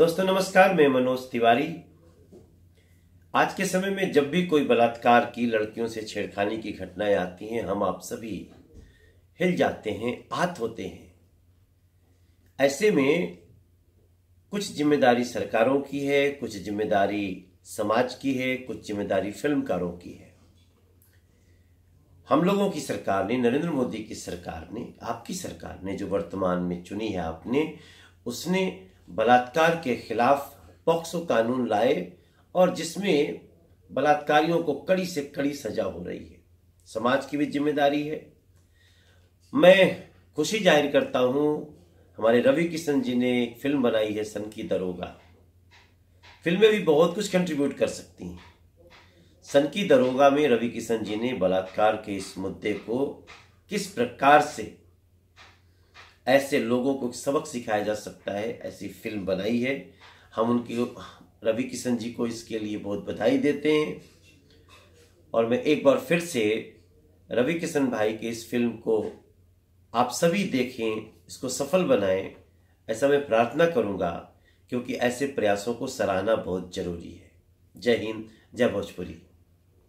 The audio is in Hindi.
दोस्तों नमस्कार मैं मनोज तिवारी आज के समय में जब भी कोई बलात्कार की लड़कियों से छेड़खानी की घटनाएं आती हैं हम आप सभी हिल जाते हैं आत होते हैं ऐसे में कुछ जिम्मेदारी सरकारों की है कुछ जिम्मेदारी समाज की है कुछ जिम्मेदारी फिल्मकारों की है हम लोगों की सरकार ने नरेंद्र मोदी की सरकार ने आपकी सरकार ने जो वर्तमान में चुनी है आपने उसने बलात्कार के खिलाफ पॉक्सो कानून लाए और जिसमें बलात्कारियों को कड़ी से कड़ी सजा हो रही है समाज की भी जिम्मेदारी है मैं खुशी जाहिर करता हूं हमारे रवि किशन जी ने एक फिल्म बनाई है सन की दरोगा फिल्में भी बहुत कुछ कंट्रीब्यूट कर सकती हैं सन की दरोगा में रवि किशन जी ने बलात्कार के इस मुद्दे को किस प्रकार से ऐसे लोगों को सबक सिखाया जा सकता है ऐसी फिल्म बनाई है हम उनकी रवि किशन जी को इसके लिए बहुत बधाई देते हैं और मैं एक बार फिर से रवि किशन भाई की इस फिल्म को आप सभी देखें इसको सफल बनाएं ऐसा मैं प्रार्थना करूंगा क्योंकि ऐसे प्रयासों को सराहना बहुत ज़रूरी है जय हिंद जय भोजपुरी